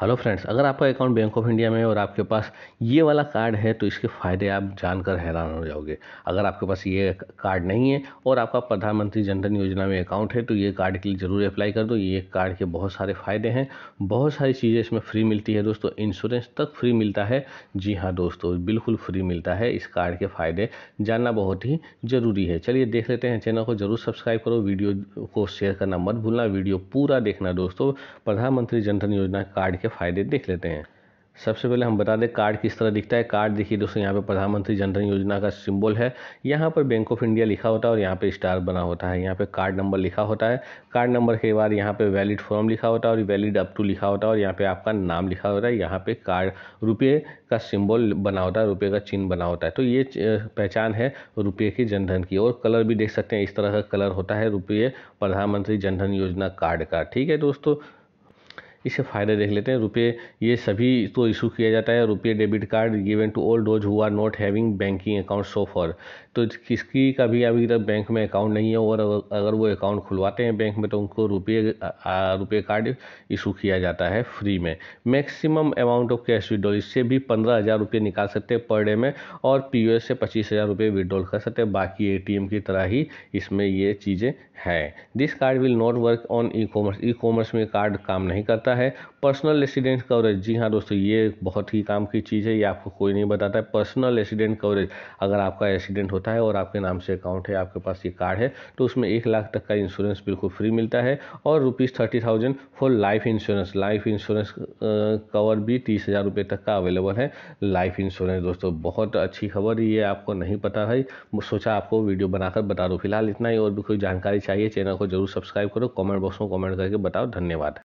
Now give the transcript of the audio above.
hello friends अगर आपका account bank of India में है और आपके पास ये वाला कार्ड है तो इसके फ़ायदे आप जानकर हैरान हो जाओगे अगर आपके पास ये कार्ड नहीं है और आपका प्रधानमंत्री जनधन योजना में अकाउंट है तो ये कार्ड के लिए ज़रूर अप्लाई कर दो ये कार्ड के बहुत सारे फ़ायदे हैं बहुत सारी चीज़ें इसमें फ्री मिलती है दोस्तों इंश्योरेंस तक फ्री मिलता है जी हाँ दोस्तों बिल्कुल फ्री मिलता है इस कार्ड के फ़ायदे जानना बहुत ही ज़रूरी है चलिए देख लेते हैं चैनल को ज़रूर सब्सक्राइब करो वीडियो को शेयर करना मत भूलना वीडियो पूरा देखना दोस्तों प्रधानमंत्री जनधन योजना कार्ड के के फ़ायदे देख लेते हैं सबसे पहले हम बता दें कार्ड किस तरह दिखता है कार्ड देखिए दोस्तों यहाँ पे प्रधानमंत्री जनधन योजना का सिंबल है यहाँ पर बैंक ऑफ इंडिया लिखा होता है और यहाँ पे स्टार बना होता है यहाँ पे कार्ड नंबर लिखा होता है कार्ड नंबर के बाद यहाँ पे वैलिड फॉर्म लिखा होता है और वैलिड अप टू लिखा होता है और यहाँ पर आपका नाम लिखा होता है यहाँ पर कार्ड रुपये का सिम्बल बना होता है रुपये का चिन्ह बना होता है तो ये पहचान है रुपये की जनधन की और कलर भी देख सकते हैं इस तरह का कलर होता है रुपये प्रधानमंत्री जनधन योजना कार्ड का ठीक है दोस्तों इससे फ़ायदे देख लेते हैं रुपये ये सभी तो इशू किया जाता है रुपये debit card given to all those who not having banking account so for तो किसकी का भी अभी तक बैंक में अकाउंट नहीं है और अगर वो अकाउंट खुलवाते हैं बैंक में तो उनको रुपये रुपये कार्ड इशू किया जाता है फ्री में maximum amount of cash withdrawal इससे भी पंद्रह हज़ार रुपये निकाल सकते हैं पर डे में और पी से पच्चीस हज़ार रुपये विड्रॉल कर सकते हैं बाकी ए की तरह ही इसमें ये चीज़ें हैं this card will not work on e commerce e commerce में कार्ड काम नहीं करता है पर्सनल एक्सीडेंट कवरेज जी हाँ दोस्तों ये बहुत ही काम की चीज़ है ये आपको कोई नहीं बताता है पर्सनल एक्सीडेंट कवरेज अगर आपका एक्सीडेंट होता है और आपके नाम से अकाउंट है आपके पास ये कार्ड है तो उसमें एक लाख तक का इंश्योरेंस बिल्कुल फ्री मिलता है और rupees thirty thousand for life insurance life insurance cover भी तीस हज़ार रुपये तक का अवेलेबल है लाइफ इंश्योरेंस दोस्तों बहुत अच्छी खबर ये आपको नहीं पता है सोचा आपको वीडियो बनाकर बता दो फिलहाल इतना ही और भी कोई जानकारी चाहिए चैनल को जरूर सब्सक्राइब करो कमेंट बॉक्स में कमेंट करके बताओ धन्यवाद